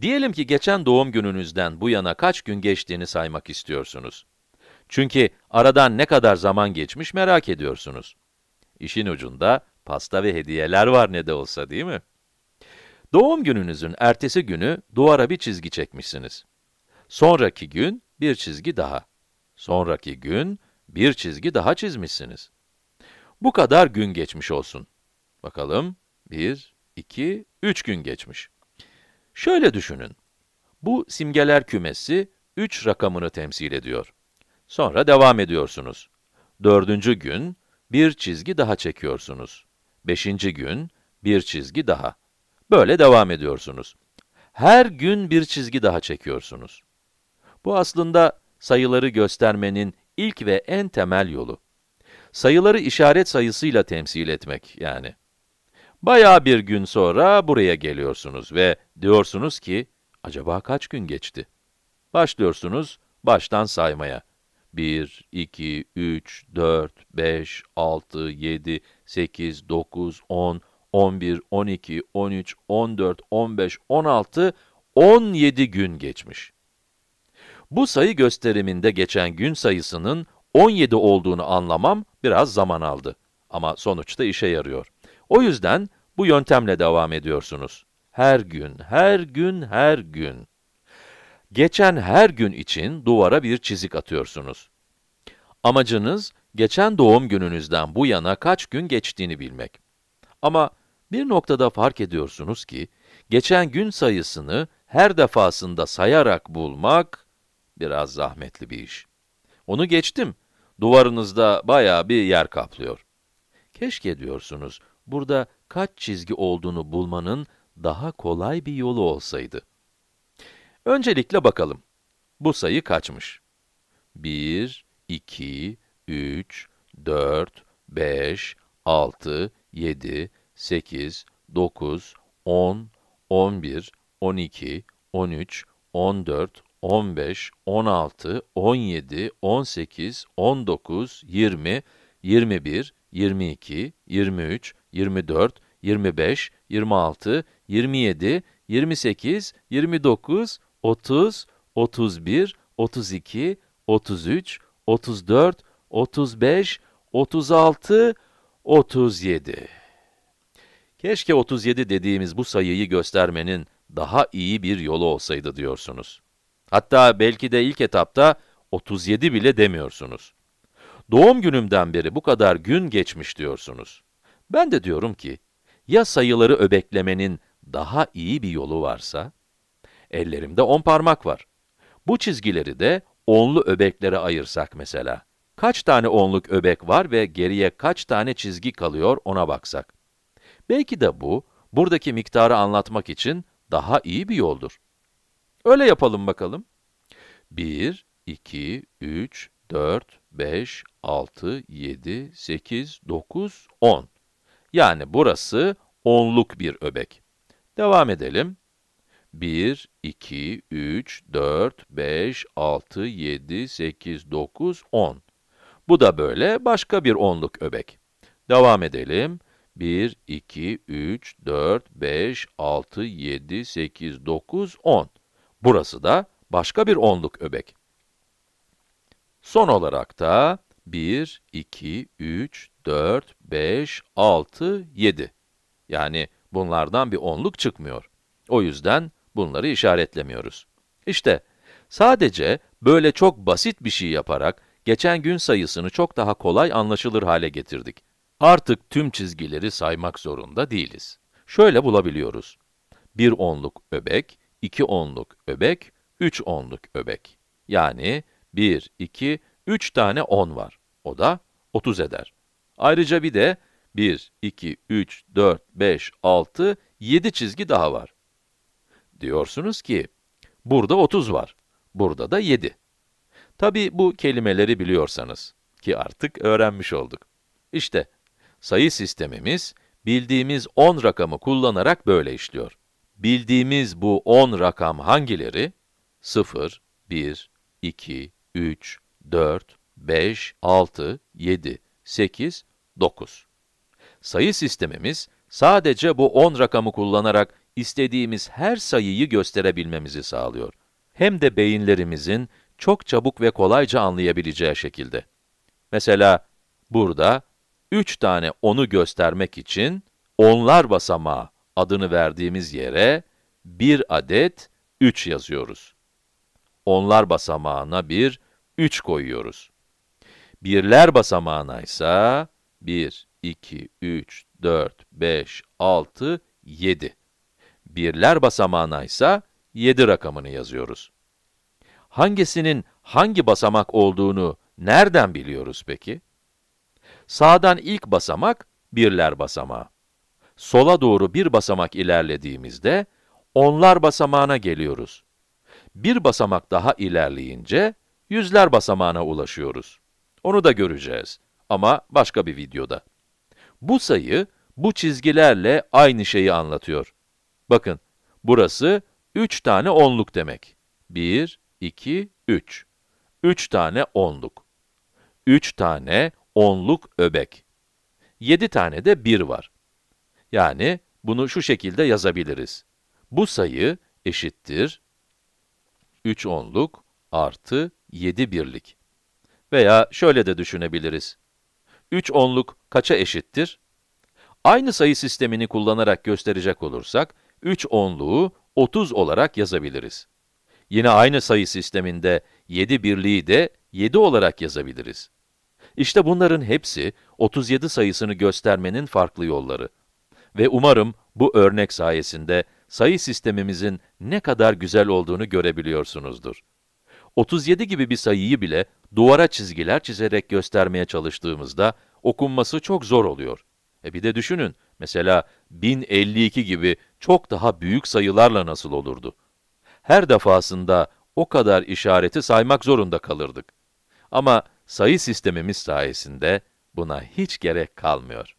Diyelim ki geçen doğum gününüzden bu yana kaç gün geçtiğini saymak istiyorsunuz. Çünkü aradan ne kadar zaman geçmiş merak ediyorsunuz. İşin ucunda pasta ve hediyeler var ne de olsa değil mi? Doğum gününüzün ertesi günü duvara bir çizgi çekmişsiniz. Sonraki gün bir çizgi daha. Sonraki gün bir çizgi daha çizmişsiniz. Bu kadar gün geçmiş olsun. Bakalım, bir, iki, üç gün geçmiş. Şöyle düşünün. Bu simgeler kümesi 3 rakamını temsil ediyor. Sonra devam ediyorsunuz. Dördüncü gün bir çizgi daha çekiyorsunuz. Beşinci gün bir çizgi daha. Böyle devam ediyorsunuz. Her gün bir çizgi daha çekiyorsunuz. Bu aslında sayıları göstermenin ilk ve en temel yolu. Sayıları işaret sayısıyla temsil etmek yani. Bayağı bir gün sonra buraya geliyorsunuz ve diyorsunuz ki, acaba kaç gün geçti? Başlıyorsunuz baştan saymaya. 1, 2, 3, 4, 5, 6, 7, 8, 9, 10, 11, 12, 13, 14, 15, 16, 17 gün geçmiş. Bu sayı gösteriminde geçen gün sayısının 17 olduğunu anlamam biraz zaman aldı. Ama sonuçta işe yarıyor. O yüzden bu yöntemle devam ediyorsunuz. Her gün, her gün, her gün. Geçen her gün için duvara bir çizik atıyorsunuz. Amacınız, geçen doğum gününüzden bu yana kaç gün geçtiğini bilmek. Ama bir noktada fark ediyorsunuz ki, geçen gün sayısını her defasında sayarak bulmak, biraz zahmetli bir iş. Onu geçtim, duvarınızda bayağı bir yer kaplıyor. Keşke diyorsunuz, burada kaç çizgi olduğunu bulmanın daha kolay bir yolu olsaydı. Öncelikle bakalım. Bu sayı kaçmış? 1, 2, 3, 4, 5, 6, 7, 8, 9, 10, 11, 12, 13, 14, 15, 16, 17, 18, 19, 20, 21, 22, 23, 24, 25, 26, 27, 28, 29, 30, 31, 32, 33, 34, 35, 36, 37. Keşke 37 dediğimiz bu sayıyı göstermenin daha iyi bir yolu olsaydı diyorsunuz. Hatta belki de ilk etapta 37 bile demiyorsunuz. Doğum günümden beri bu kadar gün geçmiş diyorsunuz. Ben de diyorum ki, ya sayıları öbeklemenin daha iyi bir yolu varsa? Ellerimde on parmak var. Bu çizgileri de onlu öbeklere ayırsak mesela. Kaç tane onluk öbek var ve geriye kaç tane çizgi kalıyor ona baksak. Belki de bu, buradaki miktarı anlatmak için daha iyi bir yoldur. Öyle yapalım bakalım. 1, 2, 3, 4, 5, 6, 7, 8, 9, 10. Yani burası onluk bir öbek. Devam edelim. 1, 2, 3, 4, 5, 6, 7, 8, 9, 10. Bu da böyle başka bir onluk öbek. Devam edelim. 1, 2, 3, 4, 5, 6, 7, 8, 9, 10. Burası da başka bir onluk öbek. Son olarak da 1, 2, 3, 4, 5, 6, 7. Yani bunlardan bir onluk çıkmıyor. O yüzden bunları işaretlemiyoruz. İşte sadece böyle çok basit bir şey yaparak geçen gün sayısını çok daha kolay anlaşılır hale getirdik. Artık tüm çizgileri saymak zorunda değiliz. Şöyle bulabiliyoruz. 1 onluk öbek, 2 onluk öbek, 3 onluk öbek. Yani 1, 2, 3 tane 10 var. O da 30 eder. Ayrıca bir de 1, 2, 3, 4, 5, 6, 7 çizgi daha var. Diyorsunuz ki, burada 30 var, burada da 7. Tabi bu kelimeleri biliyorsanız ki artık öğrenmiş olduk. İşte, sayı sistemimiz, bildiğimiz 10 rakamı kullanarak böyle işliyor. Bildiğimiz bu 10 rakam hangileri? 0, 1, 2, 3, 4, 5, 6, 7, 8, 9. Sayı sistemimiz, sadece bu 10 rakamı kullanarak istediğimiz her sayıyı gösterebilmemizi sağlıyor. Hem de beyinlerimizin çok çabuk ve kolayca anlayabileceği şekilde. Mesela burada 3 tane 10'u göstermek için onlar basamağı adını verdiğimiz yere bir adet 3 yazıyoruz. Onlar basamağına bir 3 koyuyoruz. Birler basamağına ise 1, 2, 3, 4, 5, 6, 7. Birler basamağına ise 7 rakamını yazıyoruz. Hangisinin hangi basamak olduğunu nereden biliyoruz peki? Sağdan ilk basamak birler basamağı. Sola doğru bir basamak ilerlediğimizde onlar basamağına geliyoruz. Bir basamak daha ilerleyince yüzler basamağına ulaşıyoruz. Onu da göreceğiz ama başka bir videoda. Bu sayı, bu çizgilerle aynı şeyi anlatıyor. Bakın, burası 3 tane onluk demek. 1, 2, 3. 3 tane onluk. 3 tane onluk öbek. 7 tane de 1 var. Yani bunu şu şekilde yazabiliriz. Bu sayı eşittir 3 onluk artı 7 birlik. Veya şöyle de düşünebiliriz. 3 onluk kaça eşittir? Aynı sayı sistemini kullanarak gösterecek olursak, 3 onluğu 30 olarak yazabiliriz. Yine aynı sayı sisteminde 7 birliği de 7 olarak yazabiliriz. İşte bunların hepsi 37 sayısını göstermenin farklı yolları. Ve umarım bu örnek sayesinde sayı sistemimizin ne kadar güzel olduğunu görebiliyorsunuzdur. 37 gibi bir sayıyı bile duvara çizgiler çizerek göstermeye çalıştığımızda okunması çok zor oluyor. E bir de düşünün, mesela 1052 gibi çok daha büyük sayılarla nasıl olurdu? Her defasında o kadar işareti saymak zorunda kalırdık. Ama sayı sistemimiz sayesinde buna hiç gerek kalmıyor.